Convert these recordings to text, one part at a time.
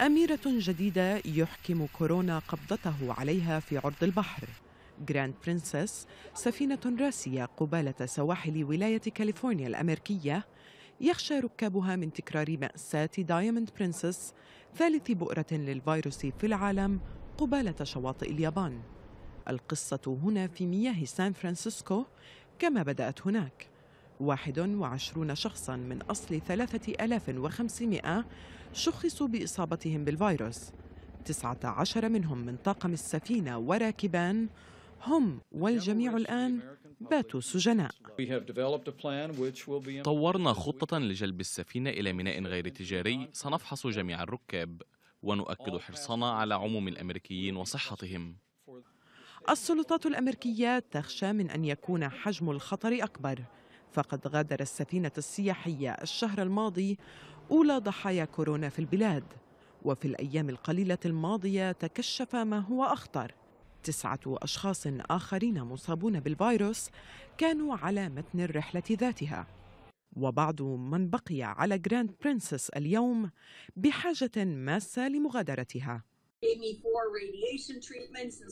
أميرة جديدة يحكم كورونا قبضته عليها في عرض البحر جراند برينسس سفينة راسية قبالة سواحل ولاية كاليفورنيا الأمريكية يخشى ركابها من تكرار مأساة دايموند برينسس ثالث بؤرة للفيروس في العالم قبالة شواطئ اليابان القصة هنا في مياه سان فرانسيسكو كما بدأت هناك 21 شخصا من أصل 3500 شخصوا بإصابتهم بالفيروس 19 منهم من طاقم السفينة وراكبان هم والجميع الآن باتوا سجناء طورنا خطة لجلب السفينة إلى ميناء غير تجاري سنفحص جميع الركاب ونؤكد حرصنا على عموم الأمريكيين وصحتهم السلطات الأمريكية تخشى من أن يكون حجم الخطر أكبر فقد غادر السفينة السياحية الشهر الماضي أولى ضحايا كورونا في البلاد وفي الأيام القليلة الماضية تكشف ما هو أخطر تسعة أشخاص آخرين مصابون بالفيروس كانوا على متن الرحلة ذاتها وبعض من بقي على جراند برينسس اليوم بحاجة ماسة لمغادرتها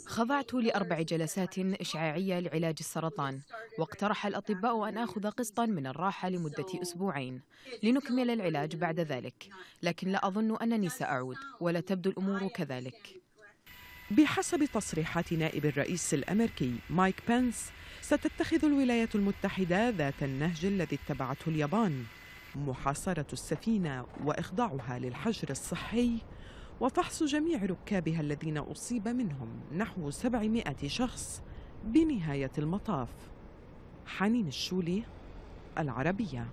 خضعت لأربع جلسات إشعاعية لعلاج السرطان واقترح الأطباء أن آخذ قسطا من الراحة لمدة أسبوعين لنكمل العلاج بعد ذلك لكن لا أظن أنني سأعود ولا تبدو الأمور كذلك بحسب تصريحات نائب الرئيس الأمريكي مايك بنس ستتخذ الولايات المتحدة ذات النهج الذي اتبعته اليابان محاصرة السفينة وإخضاعها للحجر الصحي وفحص جميع ركابها الذين أصيب منهم نحو 700 شخص بنهاية المطاف حنين الشولي العربية